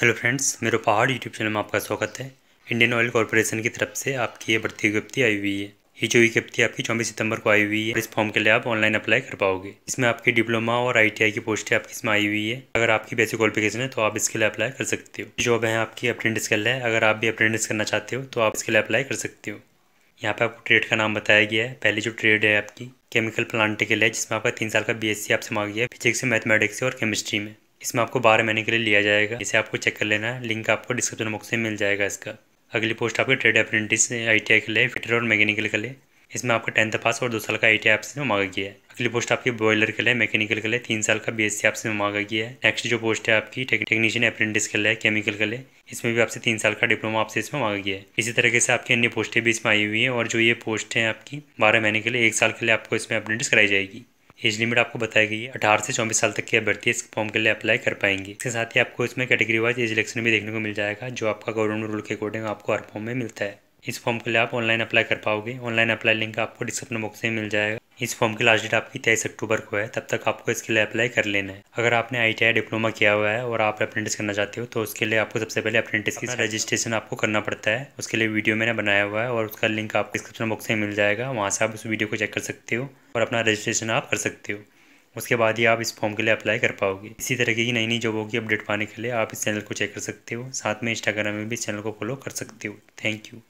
hello friends मेरे पहाड़ YouTube channel में आपका स्वागत है इंडियन ऑयल कॉरपोरेशन की तरफ से आपकी ये बढ़ती विज्ञप्ति आई हुई है ये जो विज्ञप्ति आपकी चौबीस सितंबर को आई हुई है इस फॉर्म के लिए आप ऑनलाइन अप्लाई कर पाओगे इसमें आपकी डिप्लोमा और आईटीआई की पोस्टें आपकी इसमें आई हुई है अगर आपकी बेसिक क्वालिफिकेशन है तो आप इसके लिए अप्लाई कर सकते हो जॉब है आपकी अप्रेंटिस के लिए अगर आप भी अप्रेंटिस करना चाहते हो तो आप इसके लिए अप्लाई कर सकते हो यहाँ पर आपको ट्रेड का नाम बताया गया है पहली जो ट्रेड है आपकी केमिकल प्लांट के लिए जिसमें आपका तीन साल का बी आपसे मांगी है फिजिक्स मैथमेटिक्स और केमिस्ट्री में इसमें आपको बारह महीने के लिए लिया जाएगा इसे आपको चेक कर लेना है लिंक आपको डिस्क्रिप्शन बॉक्स में मिल जाएगा इसका अगली पोस्ट आपके ट्रेड अप्रेंटिस आई के लिए फिटर और मैकेनिकल के लिए इसमें आपका टेंथ पास और दो साल का आई टी आपसे मांगा गया है अगली पोस्ट आपकी बॉयलर के लिए मैकेनिकल के लिए तीन साल का बीएससी आपसे मांगा गया है नेक्स्ट जो पोस्ट है आपकी टेक्नीशियन अप्रेंटिस के लिए केमिकल के लिए इसमें भी आपसे तीन साल का डिप्लोमा आपसे इसमें मांगा गया है इसी तरीके से आपकी अन्य पोस्टें भी इसमें आई हुई है और जो ये पोस्ट है आपकी बारह महीने के लिए एक साल के लिए आपको इसमें अप्रेंटिस कराई जाएगी एज लिमिट आपको बताई गई है अठारह से चौबीस साल तक की अभ्यर्थी इस फॉर्म के लिए अप्लाई कर पाएंगे इसके साथ ही आपको इसमें कैटेगरी वाइज एज इलेक्शन भी देखने को मिल जाएगा जो आपका गवर्नमेंट रूल के अकॉर्डिंग आपको हर फॉर्म में मिलता है इस फॉर्म के लिए आप ऑनलाइन अप्लाई कर पाओगे ऑनलाइन अप्लाई लिंक आपको डिस्क्रिप्शन बॉक्स में मिल जाएगा इस फॉर्म की लास्ट डेट आपकी तेईस अक्टूबर को है तब तक आपको इसके लिए अप्लाई कर लेना है अगर आपने आई डिप्लोमा किया हुआ है और आप अप्रेंटिस करना चाहते हो तो उसके लिए आपको सबसे पहले अप्रेंटिस की रजिस्ट्रेशन आपको करना पड़ता है उसके लिए वीडियो मैंने बनाया हुआ है और उसका लिंक आपको डिस्क्रिप्शन बॉक्स में मिल जाएगा वहाँ से आप उस वीडियो को चेक कर सकते हो और अपना रजिस्ट्रेशन आप कर सकते हो उसके बाद ही आप इस फॉर्म के लिए अप्लाई कर पाओगे इसी तरीके की नई नई जॉब होगी अपडेट पाने के लिए आप इस चैनल को चेक कर सकते हो साथ में इंस्टाग्राम में भी इस चैनल को फॉलो कर सकते हो थैंक यू